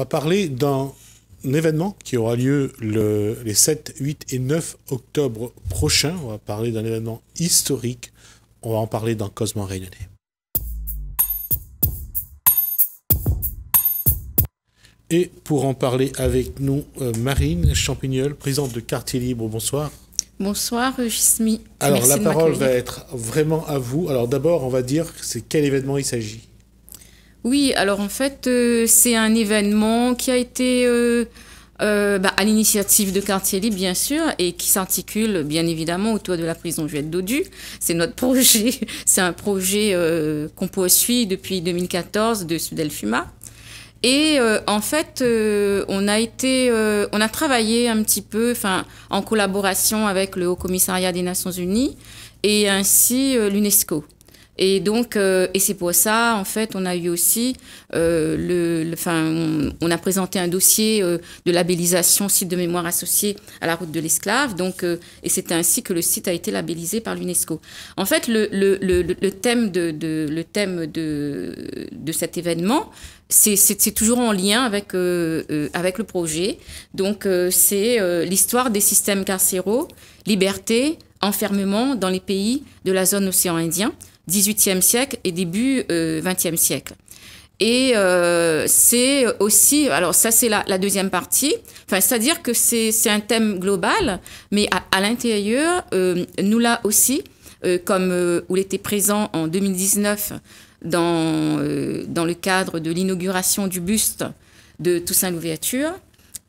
va parler d'un événement qui aura lieu le, les 7, 8 et 9 octobre prochains. On va parler d'un événement historique. On va en parler dans Cosmo Réunionnais. Et pour en parler avec nous, euh, Marine Champignol, présidente de Quartier Libre, bonsoir. Bonsoir, Jismi. Alors, la parole va être vraiment à vous. Alors, d'abord, on va dire c'est quel événement il s'agit. Oui, alors en fait, euh, c'est un événement qui a été euh, euh, bah, à l'initiative de Quartier Libre, bien sûr, et qui s'articule bien évidemment autour de la prison Juette Dodu. C'est notre projet, c'est un projet qu'on poursuit depuis 2014 de Sudelfuma. Fuma. Et en fait, on a été, on a travaillé un petit peu, enfin, en collaboration avec le Haut Commissariat des Nations Unies et ainsi l'UNESCO. Et donc, euh, et c'est pour ça, en fait, on a eu aussi, euh, le, enfin, on, a présenté un dossier euh, de labellisation site de mémoire associé à la route de l'esclave. Donc, et c'est ainsi que le site a été labellisé par l'UNESCO. En fait, le, le, le thème de, de, le thème de, de cet événement, c'est toujours en lien avec, avec le projet. Donc, c'est l'histoire des systèmes carcéraux, liberté, enfermement dans les pays de la zone océan Indien. 18e siècle et début 20e euh, siècle. Et euh, c'est aussi, alors ça c'est la, deuxième partie, c'est-à-dire que c'est un thème global, mais à, l'intérieur, euh, nous là aussi, comme où l'était présent en 2019 dans, dans le cadre de l'inauguration du buste de Toussaint Louverture,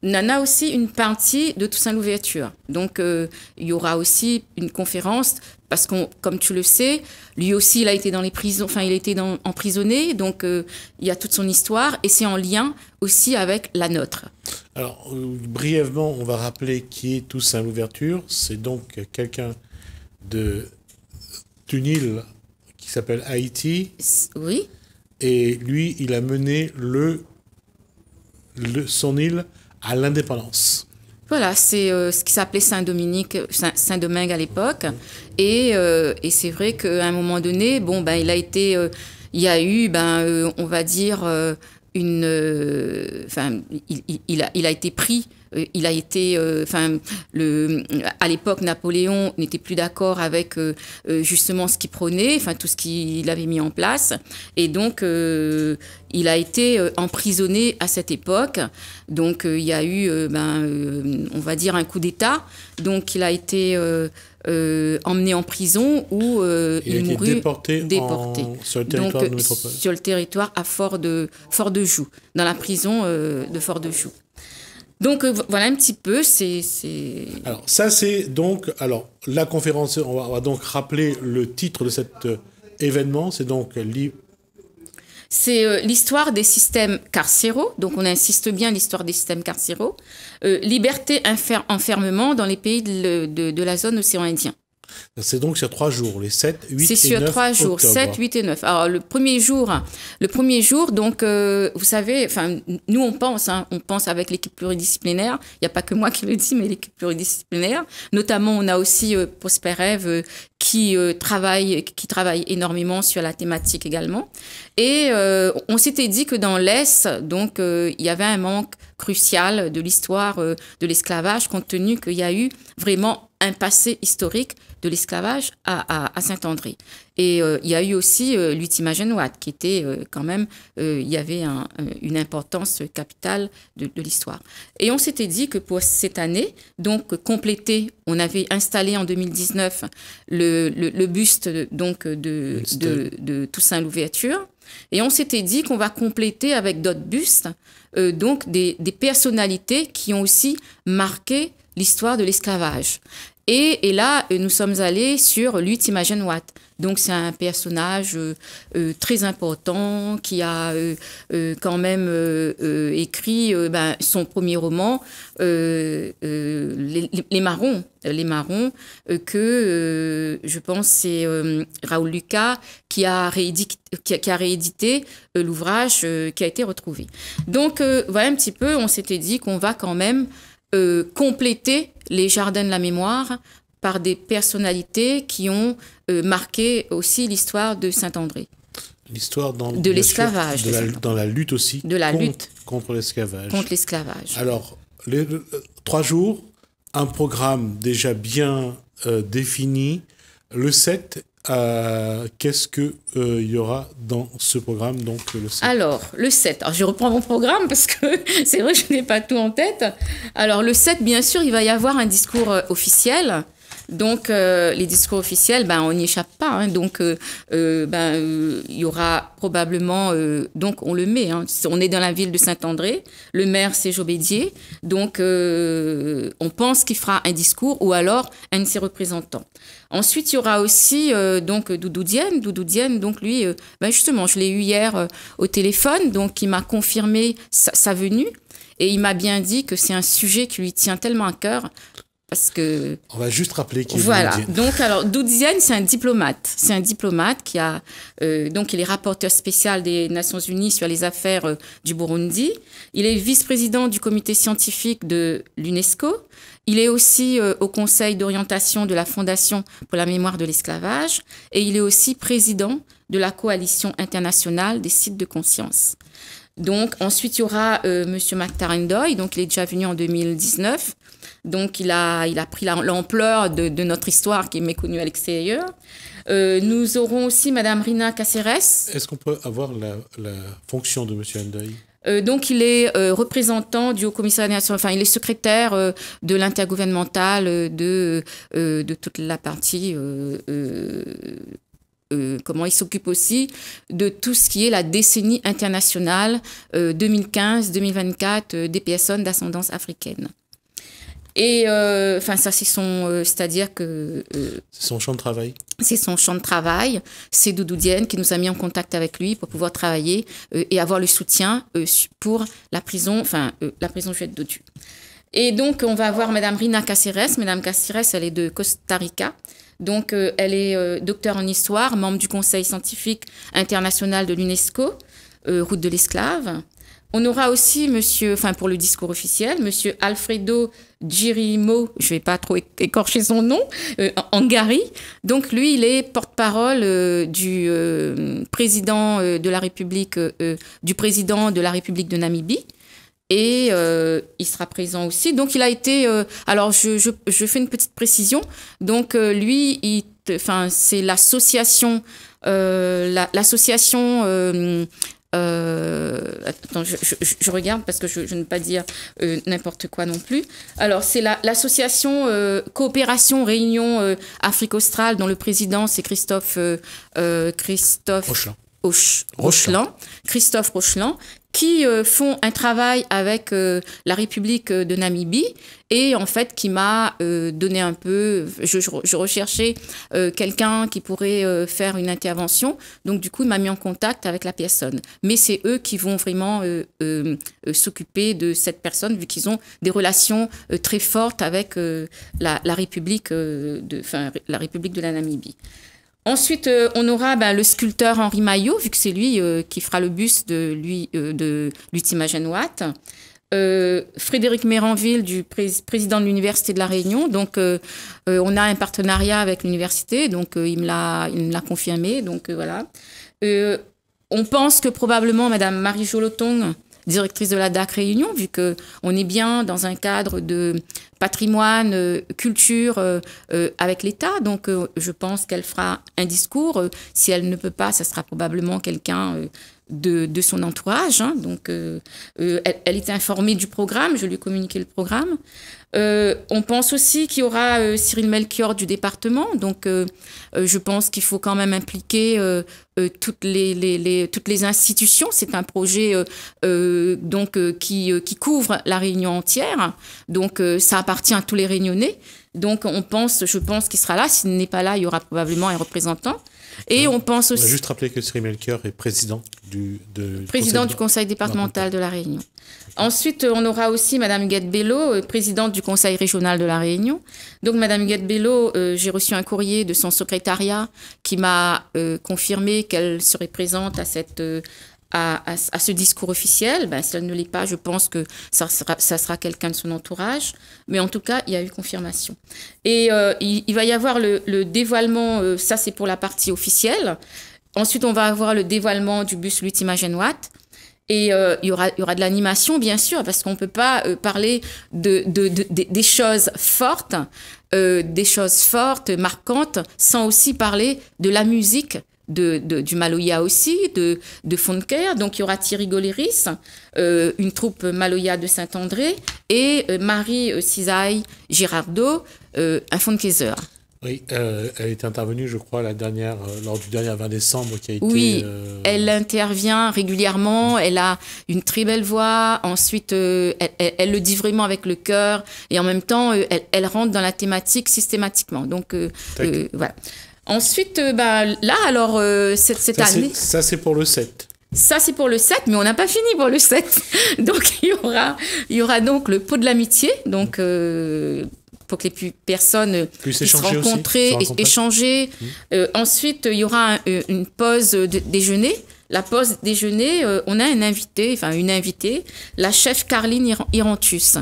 Nana aussi une partie de Toussaint Louverture. Donc, euh, il y aura aussi une conférence parce que, comme tu le sais, lui aussi, il a été dans les prisons, enfin, il était emprisonné, donc euh, il y a toute son histoire et c'est en lien aussi avec la nôtre. Alors, euh, brièvement, on va rappeler qui est Toussaint Louverture. C'est donc quelqu'un de d'une île qui s'appelle Haïti. Oui. Et lui, il a mené le son île à l'indépendance. Voilà, c'est euh, ce qui s'appelait Saint-Dominique, Saint-Domingue à l'époque. Euh, et, c'est vrai qu'à un moment donné, bon, ben, il a été, euh, il y a eu, ben, on va dire, une. Euh, enfin, il, a, été pris. Euh, il a été, euh, enfin, le à l'époque, Napoléon n'était plus d'accord avec justement ce qu'il prenait, enfin tout ce qu'il avait mis en place, et donc il a été emprisonné à cette époque. Donc il y a eu, ben, on va dire un coup d'État. Donc il a été euh, emmené en prison ou euh, il, mourut déporté, sur le territoire de Sur le territoire à Fort de, Fort de Joux, dans la prison euh, de Fort de Joux. Donc voilà un petit peu, c'est... Alors ça c'est donc, alors la conférence, on va, on va, donc rappeler le titre de cet événement, c'est donc c'est euh, l'histoire des systèmes carcéraux, donc on insiste bien l'histoire des systèmes carcéraux, euh, liberté, enfermement dans les pays de, la zone océan Indien. C'est donc sur trois jours, les 7, 8 et 9 C'est sur trois jours, 7, 8 et 9. Alors le premier jour, le premier jour donc euh, vous savez, enfin nous on pense, hein, on pense avec l'équipe pluridisciplinaire, il n'y a pas que moi qui le dis, mais l'équipe pluridisciplinaire. Notamment on a aussi euh, Prosper qui euh, travaille qui travaille énormément sur la thématique également. Et euh, on s'était dit que dans l'Est, donc euh, il y avait un manque crucial de l'histoire de l'esclavage compte tenu qu'il y a eu vraiment un passé historique de l'esclavage à, Saint-André. Et euh, il y a eu aussi euh, l'Ultima Genoa, qui était euh, quand même, il y avait une importance capitale de, l'histoire. Et on s'était dit que pour cette année, donc compléter, on avait installé en 2019 le, buste donc de, de, Toussaint Louverture. Et on s'était dit qu'on va compléter avec d'autres bustes, donc des, des, personnalités qui ont aussi marqué l'histoire de l'esclavage. Et, là, euh, nous sommes allés sur Imagine Watt. Donc, c'est un personnage euh, euh, très important qui a quand même écrit ben, son premier roman, les, Marrons. Les Marrons, que je pense c'est Raoul Lucas qui a, qui a réédité l'ouvrage qui a été retrouvé. Donc, voilà un petit peu, on s'était dit qu'on va quand même euh, compléter les jardins de la mémoire par des personnalités qui ont euh, marqué aussi l'histoire de Saint-André. L'histoire de l'esclavage, dans la lutte aussi. De la lutte contre l'esclavage. Alors, les, trois jours, un programme déjà bien euh, défini. Le 7 euh, qu'est-ce qu'il euh, y aura dans ce programme donc le 7 Alors, le 7. Alors, je reprends mon programme parce que c'est vrai que je n'ai pas tout en tête. Alors, le 7, bien sûr, il va y avoir un discours euh, officiel donc, euh, les discours officiels, ben, on n'y échappe pas. Hein. donc, euh, euh, ben, il y aura probablement. donc, on le met. Hein. On est dans la ville de Saint-André. Le maire, c'est Jobédier. Donc, on pense qu'il fera un discours ou alors un de ses représentants. Ensuite, il y aura aussi donc Doudou Dienne. Doudou donc lui, ben, justement, je l'ai eu hier au téléphone. Donc, il m'a confirmé sa, sa venue. Et il m'a bien dit que c'est un sujet qui lui tient tellement à cœur que... On va juste rappeler qui est Voilà. Donc, alors, Doudziane, c'est un diplomate. C'est un diplomate qui a... Euh, donc, il est rapporteur spécial des Nations Unies sur les affaires euh, du Burundi. Il est vice-président du comité scientifique de l'UNESCO. Il est aussi euh, au conseil d'orientation de la Fondation pour la mémoire de l'esclavage. Et il est aussi président de la coalition internationale des sites de conscience. Donc, ensuite, il y aura M. Euh, McTarandoy, Donc, il est déjà venu en 2019. Donc il a, pris l'ampleur de, notre histoire qui est méconnue à l'extérieur. Euh, nous aurons aussi Madame Rina Caceres. Est-ce qu'on peut avoir la, fonction de Monsieur Andoy euh, donc, il est euh, représentant du Haut Commissariat enfin, il est secrétaire de l'intergouvernemental de toute la partie. comment il s'occupe aussi de tout ce qui est la décennie internationale 2015-2024 des personnes d'ascendance africaine. Et euh, enfin, ça, c'est son. Euh, c'est-à-dire que. Euh, c'est son champ de travail. C'est son champ de travail. C'est Doudou qui nous a mis en contact avec lui pour pouvoir travailler et avoir le soutien pour la prison, enfin, la prison juette Dodu. Et donc, on va avoir Madame Rina Caceres. Madame Caceres, elle est de Costa Rica. Donc, elle est docteur en histoire, membre du Conseil scientifique international de l'UNESCO, Route de l'esclave. On aura aussi monsieur, enfin pour le discours officiel, monsieur Alfredo Girimo, je vais pas trop écorcher son nom, euh, Angari. Donc lui, il est porte-parole euh, du euh, président euh, de la République, du président de la République de Namibie. Et il sera présent aussi. Donc il a été. alors je, fais une petite précision. Donc lui, enfin c'est l'association, l'association euh, attends, je, je, regarde parce que je, ne veux pas dire euh, n'importe quoi non plus. Alors, c'est l'association euh, Coopération Réunion euh, Afrique Australe, dont le président, c'est Christophe, Christophe Christophe Rocheland, qui euh, font un travail avec euh, la République euh, de Namibie et en fait qui m'a donné un peu, je, recherchais quelqu'un qui pourrait faire une intervention, donc du coup il m'a mis en contact avec la personne. Mais c'est eux qui vont vraiment s'occuper de cette personne vu qu'ils ont des relations très fortes avec la, République de, la République de la Namibie. Ensuite, euh, on aura ben, le sculpteur Henri Maillot, vu que c'est lui euh, qui fera le buste de, lui, euh, euh, Frédéric Méranville, du président de l'Université de La Réunion. Donc, on a un partenariat avec l'université, donc il me l'a confirmé. Donc, voilà. on pense que probablement Madame Marie Jolotong directrice de la DAC Réunion, vu que on est bien dans un cadre de patrimoine, euh, culture euh, euh, avec l'État. Donc je pense qu'elle fera un discours. Si elle ne peut pas, ça sera probablement quelqu'un de, de, son entourage. Hein. Donc elle, est informée du programme, je lui ai communiqué le programme. on pense aussi qu'il y aura Cyril Melchior du département. Donc je pense qu'il faut quand même impliquer toutes les, les, toutes les institutions. C'est un projet donc, qui, qui couvre la Réunion entière. Donc ça appartient à tous les Réunionnais. Donc, on pense, je pense qu'il sera là. S'il n'est pas là, il y aura probablement un représentant. Et on pense aussi. On juste rappeler que Sri Melker est président du, président conseil du conseil départemental de la Réunion. Ensuite, on aura aussi Madame Guette Bello, euh, présidente du conseil régional de la Réunion. Donc, Madame Guette Bello, euh, j'ai reçu un courrier de son secrétariat qui m'a euh, confirmé qu'elle serait présente à cette, à, à, ce discours officiel. Ben, si elle ne l'est pas, je pense que ça sera, ça sera quelqu'un de son entourage. Mais en tout cas, il y a eu confirmation. Et euh, il, va y avoir le, le dévoilement, euh, ça c'est pour la partie officielle. Ensuite, on va avoir le dévoilement du bus Lutima Watt. Et euh, il, y aura, il y aura de l'animation, bien sûr, parce qu'on ne peut pas parler de, de, de, des choses fortes, des choses fortes, marquantes, sans aussi parler de la musique de, du Maloya aussi, de, de Fonker. Donc il y aura Thierry Goléris, euh, une troupe Maloya de Saint-André, et euh, Marie euh, Cisaille Girardot, un Fonkezer. Oui, elle est intervenue, je crois, la dernière, lors du dernier 20 décembre qui a été. Oui, elle intervient régulièrement, elle a une très belle voix, ensuite elle, le dit vraiment avec le cœur, et en même temps, elle, elle rentre dans la thématique systématiquement. Donc voilà. Ensuite, euh, bah, là, alors, euh, cette, ça, année. Ça, c'est pour le 7. Ça, c'est pour le 7, mais on n'a pas fini pour le 7. donc, il y aura, il y aura donc le pot de l'amitié. Donc, euh, pour que les personnes puissent se rencontrer, échanger. Mmh. ensuite, il y aura une pause déjeuner. La pause déjeuner, on a un invité, enfin une invitée, la chef Carline Irantus.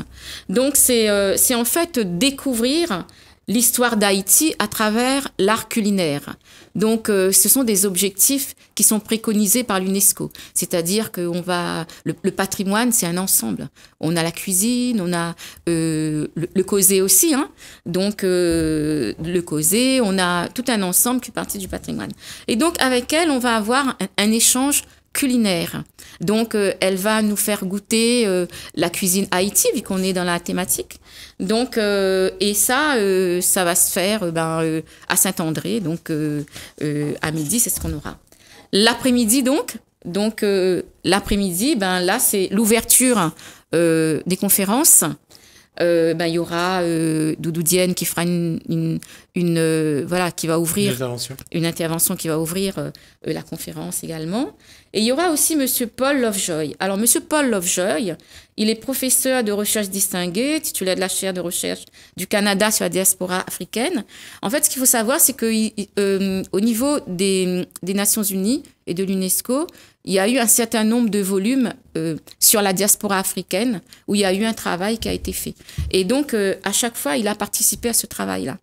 Donc, c'est c'est en fait découvrir l'histoire d'Haïti à travers l'art culinaire. Donc, euh, ce sont des objectifs qui sont préconisés par l'UNESCO. C'est-à-dire que va, le, patrimoine, c'est un ensemble. On a la cuisine, on a euh, le, causé aussi. Hein. Donc, euh, le causé, on a tout un ensemble qui fait partie du patrimoine. Et donc, avec elle, on va avoir un, échange culinaire. Donc, elle va nous faire goûter la cuisine Haïti, vu qu'on est dans la thématique. Donc, euh, et ça, euh, ça va se faire euh, ben, à Saint-André. Donc, à midi, c'est ce qu'on aura. L'après-midi, donc, donc l'après-midi, ben là, c'est l'ouverture des conférences ben, il y aura euh, Doudou qui fera une, euh, voilà qui va ouvrir une intervention, qui va ouvrir euh, la conférence également et il y aura aussi monsieur Paul Lovejoy alors monsieur Paul Lovejoy il est professeur de recherche distingué titulaire de la chaire de recherche du Canada sur la diaspora africaine en fait ce qu'il faut savoir c'est que au niveau des, des Nations Unies et de l'UNESCO, il y a eu un certain nombre de volumes euh, sur la diaspora africaine où il y a eu un travail qui a été fait. Et donc, euh, à chaque fois, il a participé à ce travail-là.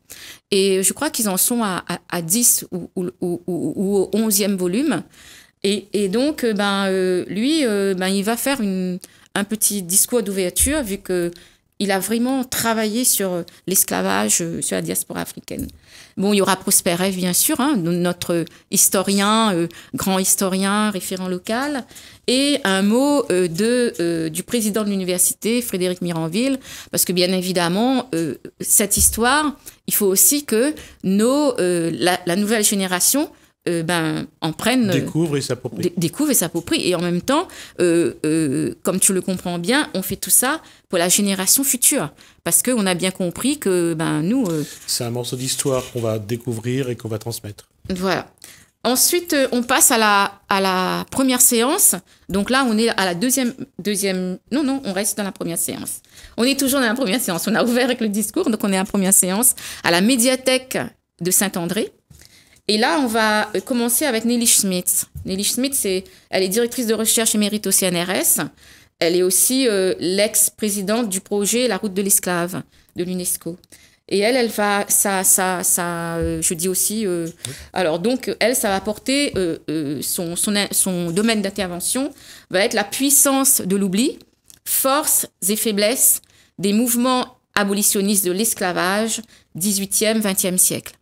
Et je crois qu'ils en sont à, à, 10 ou, ou, ou, au 11e volume. Et, donc, euh, ben, lui, ben, il va faire une, un petit discours d'ouverture vu que il a vraiment travaillé sur euh, l'esclavage, euh, sur la diaspora africaine. Bon, il y aura Prosperet, bien sûr, hein, notre historien, euh, grand historien, référent local, et un mot de, du président de l'université, Frédéric Miranville, parce que bien évidemment, cette histoire, il faut aussi que nos, la, nouvelle génération euh, ben, en prennent. Euh, découvrent et s'approprient. Découvrent et s'approprient. Et en même temps, euh, comme tu le comprends bien, on fait tout ça pour la génération future. Parce qu'on a bien compris que ben, nous. C'est un morceau d'histoire qu'on va découvrir et qu'on va transmettre. Voilà. Ensuite, on passe à la, à la première séance. Donc là, on est à la deuxième, deuxième. Non, non, on reste dans la première séance. On est toujours dans la première séance. On a ouvert avec le discours, donc on est à la première séance à la médiathèque de Saint-André. Et là, on va euh, commencer avec Nelly Schmitz. Nelly Schmitz, elle est directrice de recherche émérite au CNRS. Elle est aussi euh, l'ex-présidente du projet La route de l'esclave de l'UNESCO. Et elle, elle va, ça, ça, ça, euh, je dis aussi, alors donc, elle, ça va porter son, son, son domaine d'intervention, va être la puissance de l'oubli, forces et faiblesses des mouvements abolitionnistes de l'esclavage, 18e, 20e siècle.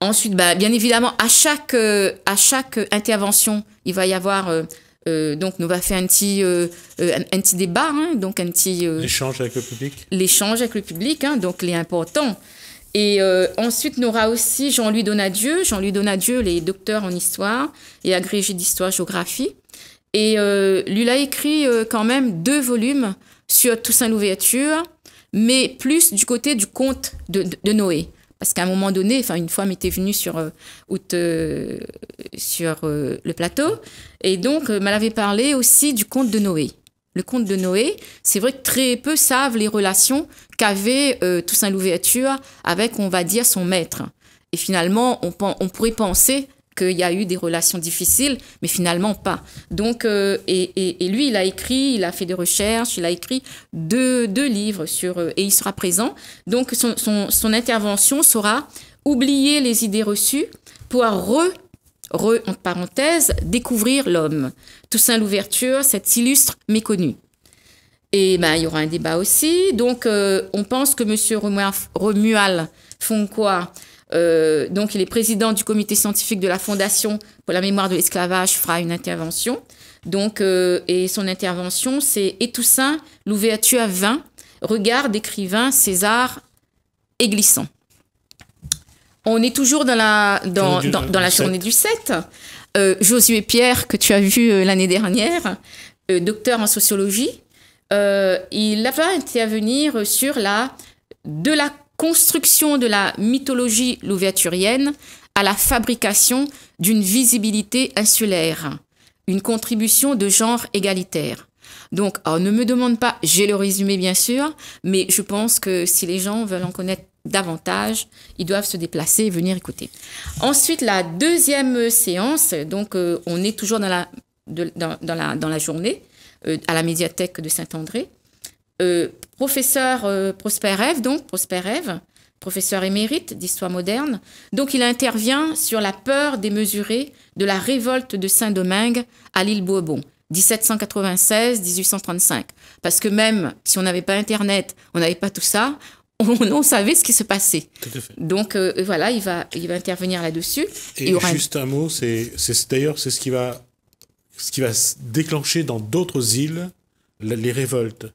Ensuite, bah, bien évidemment, à chaque, euh, à chaque intervention, il va y avoir. Euh, euh, donc, nous va faire un petit, un, petit débat, hein, donc un petit... L'échange avec le public. L'échange avec le public, hein, donc il est important. Et ensuite, nous aura aussi Jean-Louis Donadieu. Jean-Louis Donadieu, les docteurs docteur en histoire et agrégé d'histoire-géographie. Et lui, il a écrit quand même deux volumes sur Toussaint l'ouverture, mais plus du côté du conte de Noé. Parce qu'à un moment donné, enfin, une fois, m'était venue sur, euh, euh, sur euh, le plateau et donc elle avait parlé aussi du conte de Noé. Le conte de Noé, c'est vrai que très peu savent les relations qu'avait Toussaint Louverture avec, on va dire, son maître. Et finalement, on pourrait penser qu'il y a eu des relations difficiles, mais finalement pas. Donc, euh, et, lui, il a écrit, il a fait des recherches, il a écrit deux, livres sur, euh, et il sera présent. Donc, son, intervention sera oublier les idées reçues pour re, re entre parenthèse, découvrir l'homme. Toussaint Louverture, cet illustre méconnu. Et ben, il y aura un débat aussi. Donc, euh, on pense que M. Romual quoi? Euh, donc, il est président du comité scientifique de la Fondation pour la mémoire de l'esclavage, fera une intervention. Donc, euh, et son intervention, c'est Et l'ouverture à 20, regard d'écrivain César et glissant. On est toujours dans la, dans, la journée du 7. Euh, Josué Pierre, que tu as vu l'année dernière, docteur en sociologie, il va intervenir sur la, de la construction de la mythologie louverturienne à la fabrication d'une visibilité insulaire, une contribution de genre égalitaire. Donc, ne me demande pas, j'ai le résumé bien sûr, mais je pense que si les gens veulent en connaître davantage, ils doivent se déplacer et venir écouter. Ensuite, la deuxième séance, donc euh, on est toujours dans la, dans, la, dans la journée euh, à la médiathèque de Saint-André. Euh, professeur euh, Prosper donc Prosper Eve, professeur émérite d'histoire moderne. Donc il intervient sur la peur démesurée de la révolte de Saint-Domingue à l'île Bourbon. 1796-1835. Parce que même si on n'avait pas Internet, on n'avait pas tout ça, on, savait ce qui se passait. Donc euh, voilà, il va, il va intervenir là-dessus. Et, juste un mot, c'est d'ailleurs c'est ce qui va, ce qui va déclencher dans d'autres îles les révoltes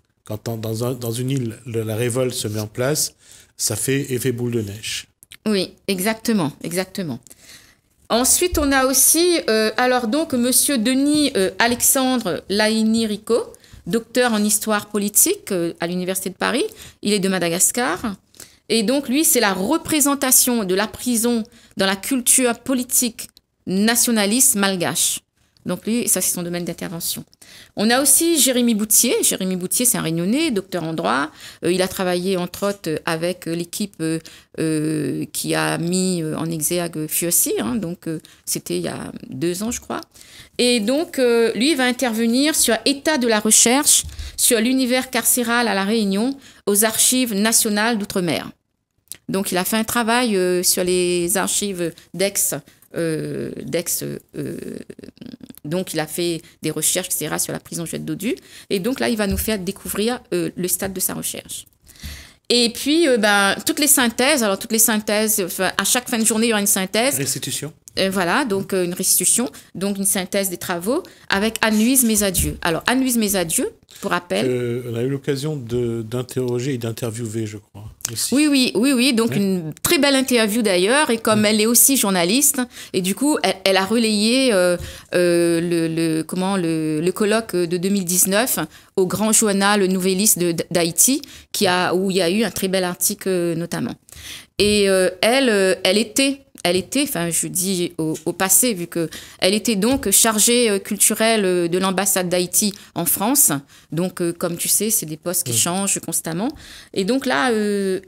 dans, une île, la révolte se met en place, ça fait effet boule de neige. Oui, exactement, exactement. Ensuite, on a aussi, euh, alors donc, Monsieur Denis euh, Alexandre Laini-Rico, docteur en histoire politique euh, à l'Université de Paris. Il est de Madagascar. Et donc, lui, c'est la représentation de la prison dans la culture politique nationaliste malgache. Donc, lui, ça c'est son domaine d'intervention. On a aussi Jérémy Boutier. Jérémy Boutier, c'est un réunionnais, docteur en droit. Euh, il a travaillé entre autres avec l'équipe euh, euh, qui a mis en exergue Fiossi, hein. donc c'était il y a deux ans je crois. Et donc lui, il va intervenir sur état de la recherche, sur l'univers carcéral à La Réunion, aux archives nationales d'outre-mer. Donc il a fait un travail sur les archives d'Aix euh, euh, donc, il a fait des recherches, sur la prison Juette Dodu. Et donc, là, il va nous faire découvrir euh, le stade de sa recherche. Et puis, euh, ben, toutes les synthèses, alors toutes les synthèses, à chaque fin de journée, il y aura une synthèse. Restitution. Euh, voilà, donc euh, une restitution, donc une synthèse des travaux avec annuise Mes Adieux. Alors, annuise Mes Adieux, pour rappel. Elle euh, a eu l'occasion d'interroger et d'interviewer, je crois. Oui, oui, oui, oui. Donc, une très belle interview d'ailleurs. Et comme mm. elle est aussi journaliste, et du coup, elle, a relayé le, comment, le, le, colloque de 2019 au grand journal Nouvelliste d'Haïti, où il y a eu un très bel article notamment. Et elle, elle était elle était, enfin je dis au, passé, vu que elle était donc chargée euh, culturelle euh, de l'ambassade d'Haïti en France. Donc euh, comme tu sais, c'est des postes qui changent constamment. Et donc là, elle,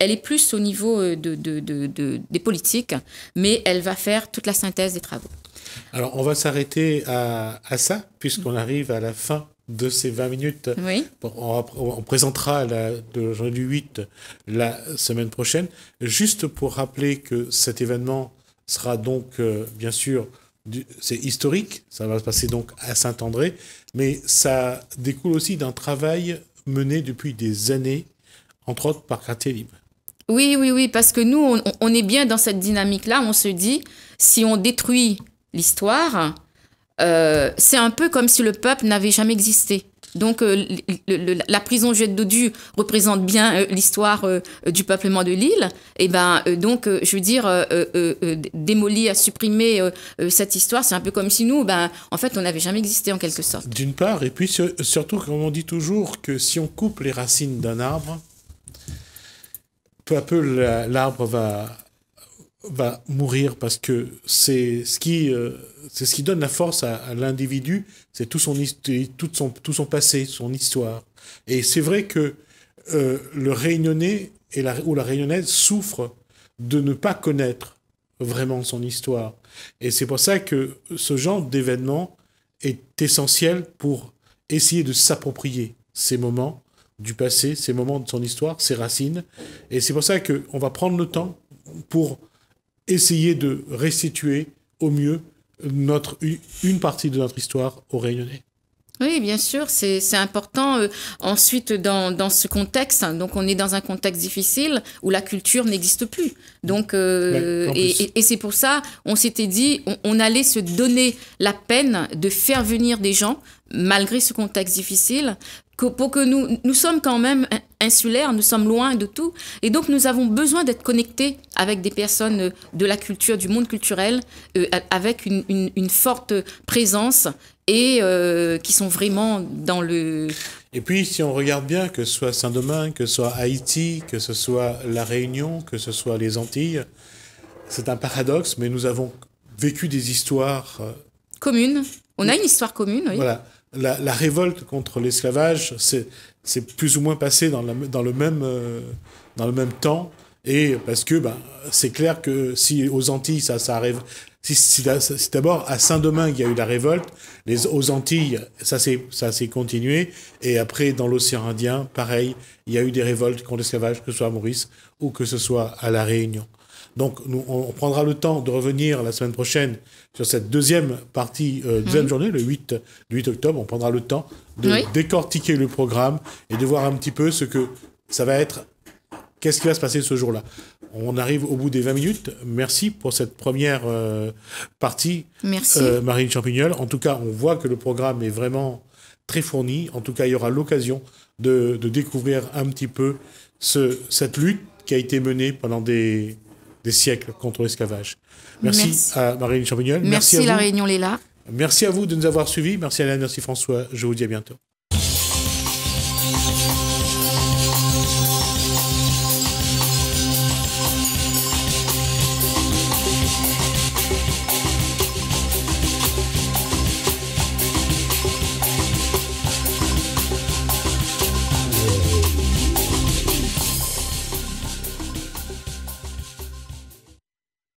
est plus au niveau des politiques, mais elle va faire toute la synthèse des travaux. Alors on va s'arrêter à ça, puisqu'on mm. arrive à la fin de ces 20 minutes. On, présentera le de 8 la semaine prochaine. Juste pour rappeler que cet événement sera donc, euh, bien sûr, c'est historique, ça va se passer donc à Saint-André, mais ça découle aussi d'un travail mené depuis des années, entre autres par Quartier Libre. Oui, oui, oui, parce que nous, on est bien dans cette dynamique-là. On se dit, si on détruit l'histoire, euh, c'est un peu comme si le peuple n'avait jamais existé. Donc euh, la prison de Dodu représente bien euh, l'histoire du peuplement de l'île. Et ben donc je veux dire démolir, supprimer cette histoire, c'est un peu comme si nous, ben en fait on n'avait jamais existé en quelque sorte. D'une part, et puis surtout comme on dit toujours que si on coupe les racines d'un arbre, peu à peu l'arbre va va mourir parce que c'est ce qui euh, c'est ce qui donne la force à, l'individu, c'est tout son tout son tout son passé, son histoire. Et c'est vrai que euh, le Réunionnais et la, ou la Réunionnaise souffre de ne pas connaître vraiment son histoire. Et c'est pour ça que ce genre d'événement est essentiel pour essayer de s'approprier ces moments du passé, ces moments de son histoire, ses racines. Et c'est pour ça que on va prendre le temps pour essayer de restituer au mieux notre, une partie de notre histoire au Réunionnais. Oui, bien sûr, c'est important. Euh, ensuite, dans, dans, ce contexte, hein, donc on est dans un contexte difficile où la culture n'existe plus. Donc, euh, et, et, c'est pour ça, on s'était dit, on, on allait se donner la peine de faire venir des gens malgré ce contexte difficile, que pour que nous, nous sommes quand même insulaires, nous sommes loin de tout, et donc nous avons besoin d'être connectés avec des personnes euh, de la culture, du monde culturel, euh, avec une, une, forte présence et euh, qui sont vraiment dans le... Et puis, si on regarde bien, que ce soit Saint-Domingue, que ce soit Haïti, que ce soit La Réunion, que ce soit les Antilles, c'est un paradoxe, mais nous avons vécu des histoires... Communes. On a une histoire commune, oui. Voilà la, révolte contre l'esclavage c'est plus ou moins passé dans, dans, le même, euh, dans le même temps. Et parce que ben, c'est clair que si aux Antilles, ça, ça arrive. Si, si, d'abord à Saint-Domingue, il y a eu la révolte, les, aux Antilles, ça s'est continué. Et après, dans l'océan Indien, pareil, il y a eu des révoltes contre l'esclavage, que ce soit à Maurice ou que ce soit à La Réunion. Donc, nous, on, prendra le temps de revenir la semaine prochaine sur cette deuxième partie, euh, deuxième mhm. journée, le 8, octobre. On prendra le temps de décortiquer le programme et de voir un petit peu ce que ça va être, qu'est-ce qui va se passer ce jour-là. On arrive au bout des 20 minutes. Merci pour cette première euh, partie, euh, Marine Champignol. En tout cas, on voit que le programme est vraiment très fourni. En tout cas, il y aura l'occasion de, découvrir un petit peu cette lutte qui a été menée pendant des, des siècles contre l'esclavage. Merci, à Marine Champignol. Merci, merci à La Réunion Léla. Merci à vous de nous avoir suivis. Merci Alain, merci François. Je vous dis à bientôt.